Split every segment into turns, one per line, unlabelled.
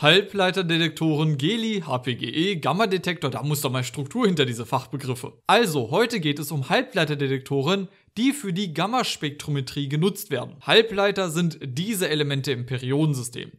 Halbleiterdetektoren, GELI, HPGE, Gamma-Detektor, da muss doch mal Struktur hinter diese Fachbegriffe. Also, heute geht es um Halbleiterdetektoren, die für die Gammaspektrometrie genutzt werden. Halbleiter sind diese Elemente im Periodensystem.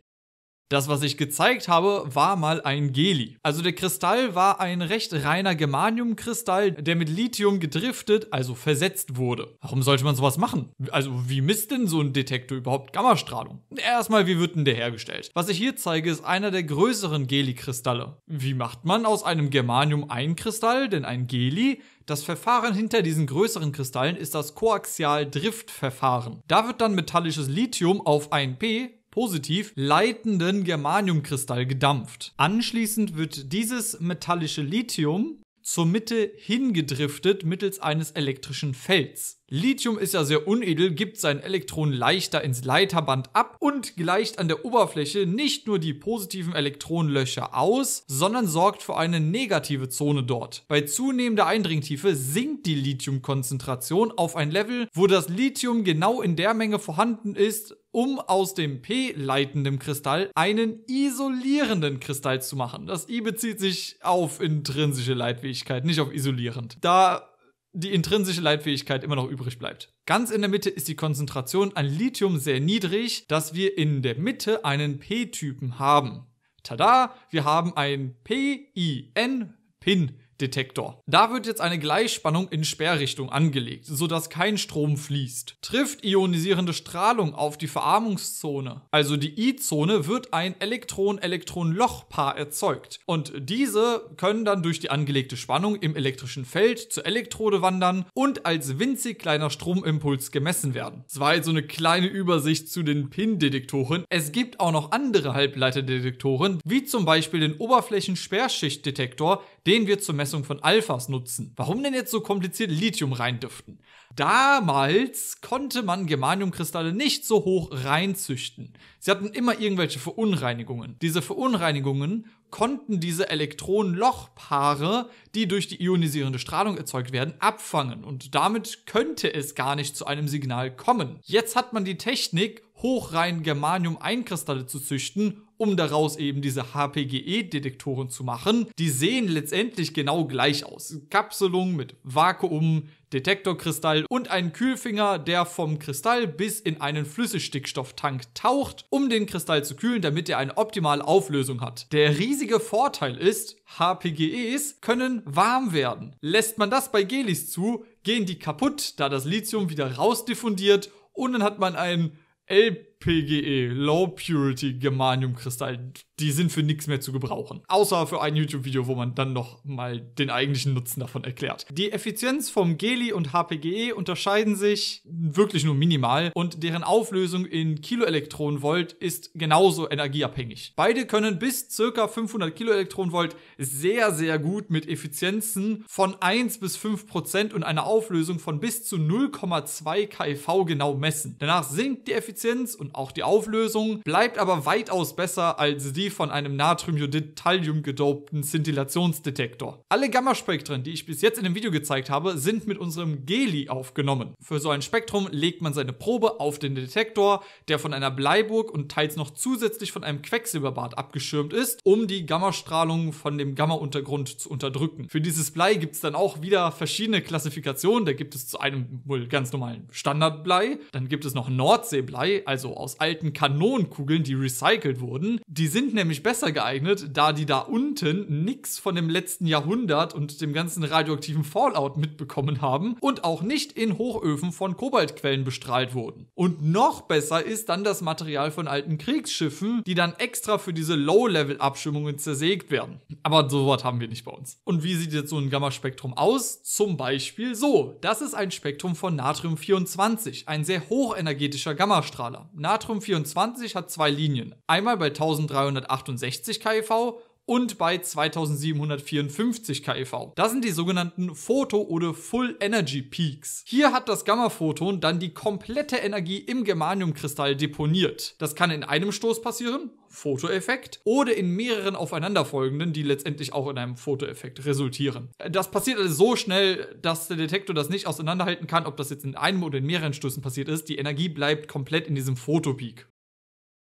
Das, was ich gezeigt habe, war mal ein Geli. Also der Kristall war ein recht reiner Germaniumkristall, der mit Lithium gedriftet, also versetzt wurde. Warum sollte man sowas machen? Also wie misst denn so ein Detektor überhaupt Gammastrahlung? Erstmal, wie wird denn der hergestellt? Was ich hier zeige, ist einer der größeren Geli-Kristalle. Wie macht man aus einem Germanium einen Kristall, denn ein Geli? Das Verfahren hinter diesen größeren Kristallen ist das Koaxial-Drift-Verfahren. Da wird dann metallisches Lithium auf ein P positiv leitenden Germaniumkristall gedampft. Anschließend wird dieses metallische Lithium zur Mitte hingedriftet mittels eines elektrischen Felds. Lithium ist ja sehr unedel, gibt sein Elektron leichter ins Leiterband ab und gleicht an der Oberfläche nicht nur die positiven Elektronenlöcher aus, sondern sorgt für eine negative Zone dort. Bei zunehmender Eindringtiefe sinkt die Lithiumkonzentration auf ein Level, wo das Lithium genau in der Menge vorhanden ist, um aus dem P-leitenden Kristall einen isolierenden Kristall zu machen. Das I bezieht sich auf intrinsische Leitfähigkeit, nicht auf isolierend. Da die intrinsische Leitfähigkeit immer noch übrig bleibt. Ganz in der Mitte ist die Konzentration an Lithium sehr niedrig, dass wir in der Mitte einen P-Typen haben. Tada, wir haben ein p i PIN-Pin Detektor. Da wird jetzt eine Gleichspannung in Sperrrichtung angelegt, sodass kein Strom fließt. Trifft ionisierende Strahlung auf die Verarmungszone, also die I-Zone, wird ein Elektron-Elektron-Loch-Paar erzeugt. Und diese können dann durch die angelegte Spannung im elektrischen Feld zur Elektrode wandern und als winzig kleiner Stromimpuls gemessen werden. Das war jetzt so eine kleine Übersicht zu den PIN-Detektoren. Es gibt auch noch andere Halbleiterdetektoren, wie zum Beispiel den Oberflächensperrschichtdetektor, den wir zum Messen Messung von Alphas nutzen. Warum denn jetzt so kompliziert Lithium reindüften? Damals konnte man Germaniumkristalle nicht so hoch reinzüchten. Sie hatten immer irgendwelche Verunreinigungen. Diese Verunreinigungen konnten diese Elektronenlochpaare, die durch die ionisierende Strahlung erzeugt werden, abfangen und damit könnte es gar nicht zu einem Signal kommen. Jetzt hat man die Technik, hochrein Germanium-Einkristalle zu züchten um daraus eben diese HPGE-Detektoren zu machen. Die sehen letztendlich genau gleich aus. Kapselung mit Vakuum, Detektorkristall und einen Kühlfinger, der vom Kristall bis in einen Flüssigstickstofftank taucht, um den Kristall zu kühlen, damit er eine optimale Auflösung hat. Der riesige Vorteil ist, HPGEs können warm werden. Lässt man das bei Gelis zu, gehen die kaputt, da das Lithium wieder rausdiffundiert und dann hat man ein L LPGE, Low Purity Germanium Kristall, die sind für nichts mehr zu gebrauchen. Außer für ein YouTube-Video, wo man dann noch mal den eigentlichen Nutzen davon erklärt. Die Effizienz vom Geli und HPGE unterscheiden sich wirklich nur minimal und deren Auflösung in Kiloelektronenvolt ist genauso energieabhängig. Beide können bis ca. 500 Kiloelektronenvolt sehr, sehr gut mit Effizienzen von 1 bis 5% und einer Auflösung von bis zu 0,2 KV genau messen. Danach sinkt die Effizienz und auch die Auflösung bleibt aber weitaus besser als die von einem natriumjodid tallium gedopten Szintillationsdetektor. Alle Gammaspektren, die ich bis jetzt in dem Video gezeigt habe, sind mit unserem Geli aufgenommen. Für so ein Spektrum legt man seine Probe auf den Detektor, der von einer Bleiburg und teils noch zusätzlich von einem Quecksilberbad abgeschirmt ist, um die Gammastrahlung von dem Gamma-Untergrund zu unterdrücken. Für dieses Blei gibt es dann auch wieder verschiedene Klassifikationen. Da gibt es zu einem wohl ganz normalen Standardblei, dann gibt es noch Nordseeblei, also aus alten Kanonenkugeln, die recycelt wurden. Die sind nämlich besser geeignet, da die da unten nichts von dem letzten Jahrhundert und dem ganzen radioaktiven Fallout mitbekommen haben und auch nicht in Hochöfen von Kobaltquellen bestrahlt wurden. Und noch besser ist dann das Material von alten Kriegsschiffen, die dann extra für diese Low-Level-Abschirmungen zersägt werden. Aber sowas haben wir nicht bei uns. Und wie sieht jetzt so ein Gammaspektrum aus? Zum Beispiel so. Das ist ein Spektrum von Natrium-24, ein sehr hochenergetischer Gammastrahler. Natrium 24 hat zwei Linien. Einmal bei 1368 keV und bei 2754 keV. Das sind die sogenannten Photo- oder Full-Energy-Peaks. Hier hat das Gamma-Photon dann die komplette Energie im Germaniumkristall deponiert. Das kann in einem Stoß passieren, Fotoeffekt, oder in mehreren aufeinanderfolgenden, die letztendlich auch in einem Fotoeffekt resultieren. Das passiert also so schnell, dass der Detektor das nicht auseinanderhalten kann, ob das jetzt in einem oder in mehreren Stößen passiert ist. Die Energie bleibt komplett in diesem Fotopeak.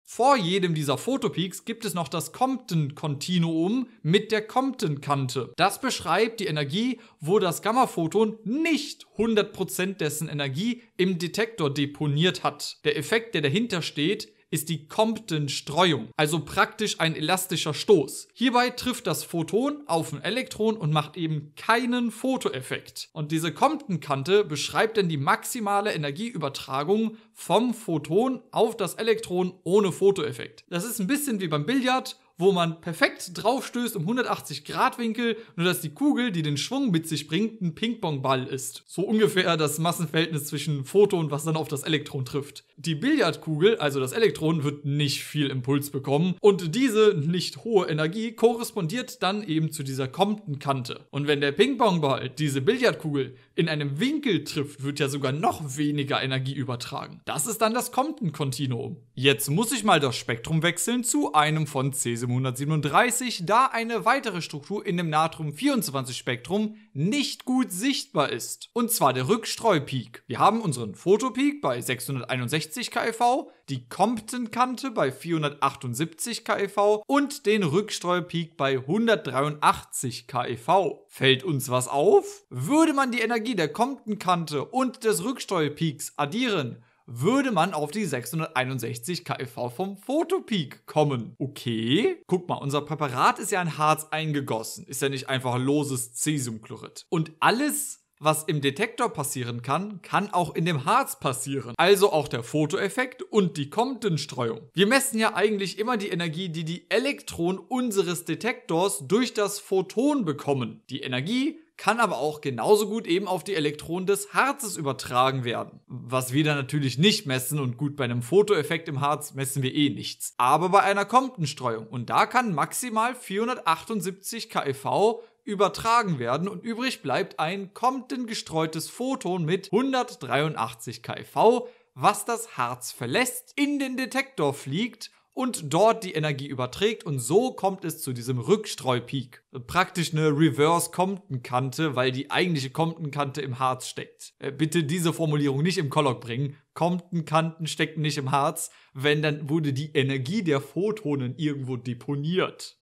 Vor jedem dieser Photopeaks gibt es noch das Compton-Kontinuum mit der Compton-Kante. Das beschreibt die Energie, wo das Gamma-Photon nicht 100% dessen Energie im Detektor deponiert hat. Der Effekt, der dahinter steht, ist die Compton-Streuung, also praktisch ein elastischer Stoß. Hierbei trifft das Photon auf ein Elektron und macht eben keinen Fotoeffekt. Und diese Compton-Kante beschreibt denn die maximale Energieübertragung vom Photon auf das Elektron ohne Fotoeffekt. Das ist ein bisschen wie beim Billard wo man perfekt draufstößt um 180-Grad-Winkel, nur dass die Kugel, die den Schwung mit sich bringt, ein Ping-Pong-Ball ist. So ungefähr das Massenverhältnis zwischen Photon, was dann auf das Elektron trifft. Die Billardkugel, also das Elektron, wird nicht viel Impuls bekommen und diese nicht hohe Energie korrespondiert dann eben zu dieser Compton-Kante. Und wenn der Ping-Pong-Ball diese Billardkugel in einem Winkel trifft, wird ja sogar noch weniger Energie übertragen. Das ist dann das Compton-Kontinuum. Jetzt muss ich mal das Spektrum wechseln zu einem von C737, da eine weitere Struktur in dem Natrium-24-Spektrum nicht gut sichtbar ist. Und zwar der Rückstreupeak. Wir haben unseren Fotopeak bei 661 460 kV, e die Compton-Kante bei 478 kV e und den Rücksteuerpeak bei 183 kV. E Fällt uns was auf? Würde man die Energie der Compton-Kante und des Rücksteuerpeaks addieren, würde man auf die 661 kV vom Photopeak kommen. Okay, guck mal, unser Präparat ist ja in Harz eingegossen, ist ja nicht einfach loses Cesiumchlorid. Und alles was im Detektor passieren kann, kann auch in dem Harz passieren. Also auch der Fotoeffekt und die Compton-Streuung. Wir messen ja eigentlich immer die Energie, die die Elektronen unseres Detektors durch das Photon bekommen. Die Energie kann aber auch genauso gut eben auf die Elektronen des Harzes übertragen werden. Was wir da natürlich nicht messen und gut bei einem Fotoeffekt im Harz messen wir eh nichts. Aber bei einer Compton-Streuung und da kann maximal 478 kV e übertragen werden und übrig bleibt ein Compton gestreutes Photon mit 183 kV, was das Harz verlässt, in den Detektor fliegt und dort die Energie überträgt und so kommt es zu diesem Rückstreupeak. Praktisch eine Reverse Compton-Kante, weil die eigentliche Compton-Kante im Harz steckt. Äh, bitte diese Formulierung nicht im Kolloq bringen. Compton-Kanten stecken nicht im Harz, wenn dann wurde die Energie der Photonen irgendwo deponiert.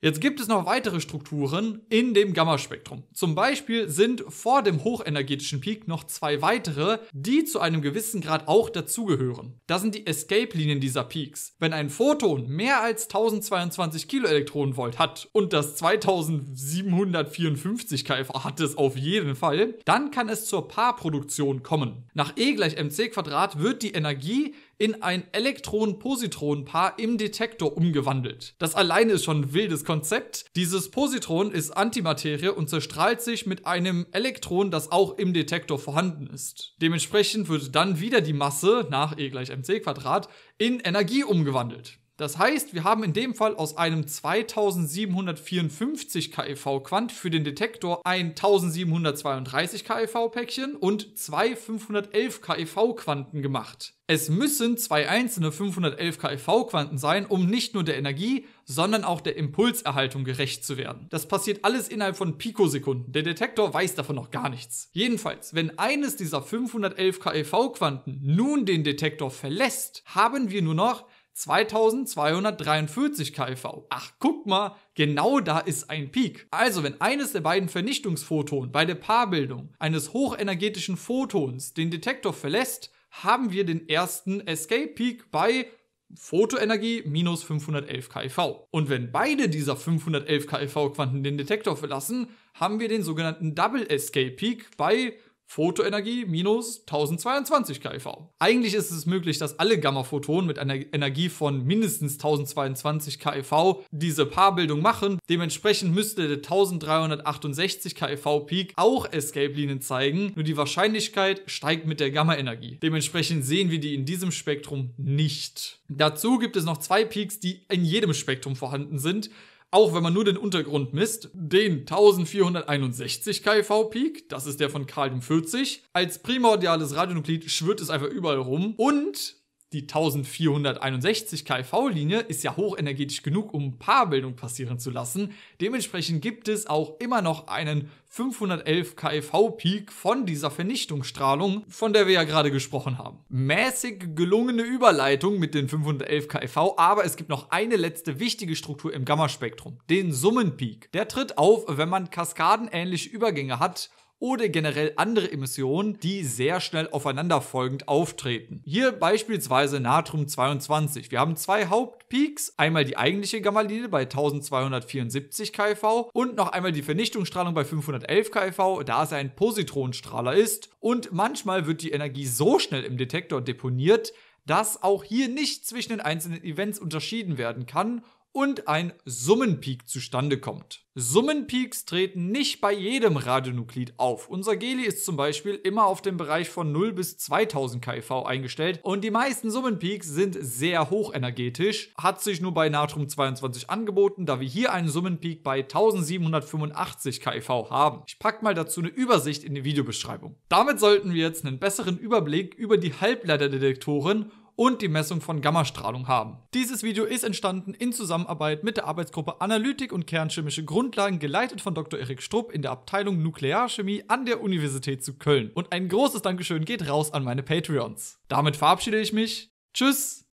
Jetzt gibt es noch weitere Strukturen in dem Gammaspektrum. Zum Beispiel sind vor dem hochenergetischen Peak noch zwei weitere, die zu einem gewissen Grad auch dazugehören. Das sind die Escape-Linien dieser Peaks. Wenn ein Photon mehr als 1022 Kiloelektronenvolt hat und das 2754 kF hat es auf jeden Fall, dann kann es zur Paarproduktion kommen. Nach E gleich mc Quadrat wird die Energie in ein Elektron-Positron-Paar im Detektor umgewandelt. Das alleine ist schon ein wildes Konzept. Dieses Positron ist Antimaterie und zerstrahlt sich mit einem Elektron, das auch im Detektor vorhanden ist. Dementsprechend wird dann wieder die Masse nach E gleich mc Quadrat in Energie umgewandelt. Das heißt, wir haben in dem Fall aus einem 2754 KEV Quant für den Detektor ein 1732 KEV Päckchen und zwei 511 KEV Quanten gemacht. Es müssen zwei einzelne 511 KEV Quanten sein, um nicht nur der Energie, sondern auch der Impulserhaltung gerecht zu werden. Das passiert alles innerhalb von Pikosekunden. Der Detektor weiß davon noch gar nichts. Jedenfalls, wenn eines dieser 511 KEV Quanten nun den Detektor verlässt, haben wir nur noch 2243 kV. Ach, guck mal, genau da ist ein Peak. Also, wenn eines der beiden Vernichtungsphotonen bei der Paarbildung eines hochenergetischen Photons den Detektor verlässt, haben wir den ersten Escape Peak bei Photoenergie minus 511 KV. Und wenn beide dieser 511 KV Quanten den Detektor verlassen, haben wir den sogenannten Double Escape Peak bei Photoenergie minus 1022 keV. Eigentlich ist es möglich, dass alle Gamma-Photonen mit einer Energie von mindestens 1022 keV diese Paarbildung machen. Dementsprechend müsste der 1368 keV Peak auch Escape-Linien zeigen, nur die Wahrscheinlichkeit steigt mit der Gamma-Energie. Dementsprechend sehen wir die in diesem Spektrum nicht. Dazu gibt es noch zwei Peaks, die in jedem Spektrum vorhanden sind auch wenn man nur den Untergrund misst, den 1461 KV Peak, das ist der von Kalium 40, als primordiales Radionuklid schwirrt es einfach überall rum und die 1461 KV-Linie ist ja hochenergetisch genug, um Paarbildung passieren zu lassen. Dementsprechend gibt es auch immer noch einen 511 KV-Peak von dieser Vernichtungsstrahlung, von der wir ja gerade gesprochen haben. Mäßig gelungene Überleitung mit den 511 KV, aber es gibt noch eine letzte wichtige Struktur im Gammaspektrum, den Summenpeak. Der tritt auf, wenn man kaskadenähnliche Übergänge hat oder generell andere Emissionen, die sehr schnell aufeinanderfolgend auftreten. Hier beispielsweise Natrium-22. Wir haben zwei Hauptpeaks, einmal die eigentliche Gammaline bei 1274 KV und noch einmal die Vernichtungsstrahlung bei 511 KV, da es ein Positronenstrahler ist und manchmal wird die Energie so schnell im Detektor deponiert, dass auch hier nicht zwischen den einzelnen Events unterschieden werden kann und ein Summenpeak zustande kommt. Summenpeaks treten nicht bei jedem Radionuklid auf. Unser Geli ist zum Beispiel immer auf dem Bereich von 0 bis 2000 KV eingestellt und die meisten Summenpeaks sind sehr hochenergetisch. Hat sich nur bei Natrium 22 angeboten, da wir hier einen Summenpeak bei 1785 KV haben. Ich packe mal dazu eine Übersicht in die Videobeschreibung. Damit sollten wir jetzt einen besseren Überblick über die Halbleiterdetektoren und die Messung von Gammastrahlung haben. Dieses Video ist entstanden in Zusammenarbeit mit der Arbeitsgruppe Analytik und Kernchemische Grundlagen, geleitet von Dr. Erik Strupp in der Abteilung Nuklearchemie an der Universität zu Köln. Und ein großes Dankeschön geht raus an meine Patreons. Damit verabschiede ich mich. Tschüss!